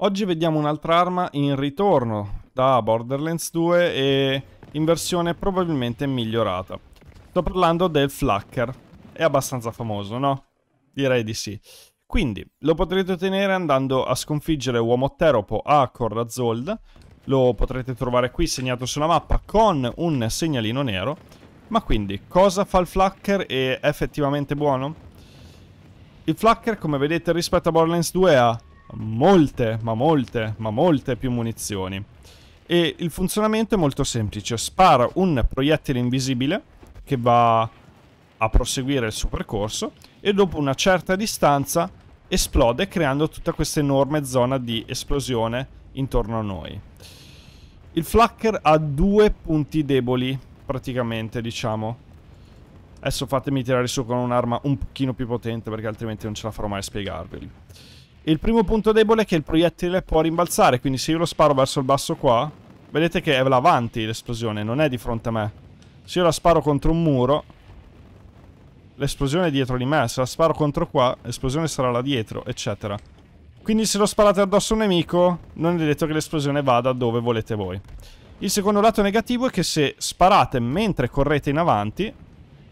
Oggi vediamo un'altra arma in ritorno da Borderlands 2 e in versione probabilmente migliorata. Sto parlando del Flacker. È abbastanza famoso, no? Direi di sì. Quindi, lo potrete ottenere andando a sconfiggere Uomo Teropo a Corrazold. Lo potrete trovare qui segnato sulla mappa con un segnalino nero. Ma quindi, cosa fa il Flacker e è effettivamente buono? Il Flacker, come vedete rispetto a Borderlands 2, ha molte, ma molte, ma molte più munizioni. E il funzionamento è molto semplice. Spara un proiettile invisibile che va a proseguire il suo percorso e dopo una certa distanza esplode creando tutta questa enorme zona di esplosione intorno a noi. Il Flacker ha due punti deboli praticamente, diciamo. Adesso fatemi tirare su con un'arma un pochino più potente perché altrimenti non ce la farò mai a spiegarveli. Il primo punto debole è che il proiettile può rimbalzare, quindi se io lo sparo verso il basso qua, vedete che è l'avanti l'esplosione, non è di fronte a me. Se io la sparo contro un muro, l'esplosione è dietro di me, se la sparo contro qua, l'esplosione sarà là dietro, eccetera. Quindi se lo sparate addosso a un nemico, non è detto che l'esplosione vada dove volete voi. Il secondo lato negativo è che se sparate mentre correte in avanti,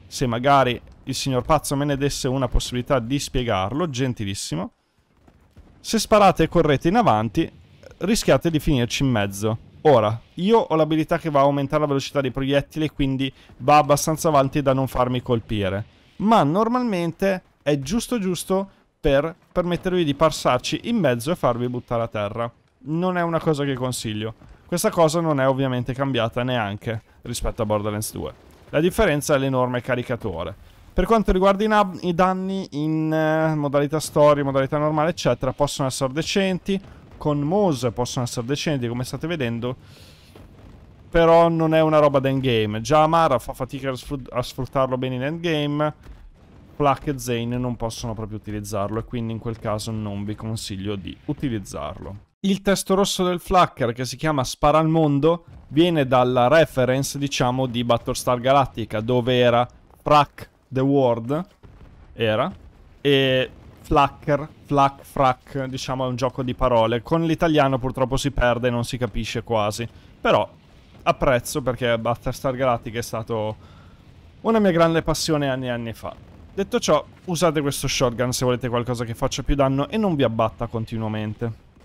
se magari il signor pazzo me ne desse una possibilità di spiegarlo, gentilissimo, se sparate e correte in avanti, rischiate di finirci in mezzo. Ora, io ho l'abilità che va a aumentare la velocità dei proiettili, quindi va abbastanza avanti da non farmi colpire. Ma normalmente è giusto giusto per permettervi di passarci in mezzo e farvi buttare a terra. Non è una cosa che consiglio. Questa cosa non è ovviamente cambiata neanche rispetto a Borderlands 2. La differenza è l'enorme caricatore. Per quanto riguarda i, i danni in eh, modalità storia, modalità normale, eccetera, possono essere decenti. Con Mose possono essere decenti, come state vedendo. Però non è una roba da endgame. Già Amara fa fatica a, sfrut a sfruttarlo bene in endgame. Pluck e Zane non possono proprio utilizzarlo e quindi in quel caso non vi consiglio di utilizzarlo. Il testo rosso del Flacker, che si chiama Spara al mondo, viene dalla reference, diciamo, di Battlestar Galactica, dove era Frack The World era, e Flacker, Flack, Frack, diciamo è un gioco di parole. Con l'italiano purtroppo si perde e non si capisce quasi, però apprezzo perché Battlestar Galactica è stato una mia grande passione anni e anni fa. Detto ciò, usate questo shotgun se volete qualcosa che faccia più danno e non vi abbatta continuamente.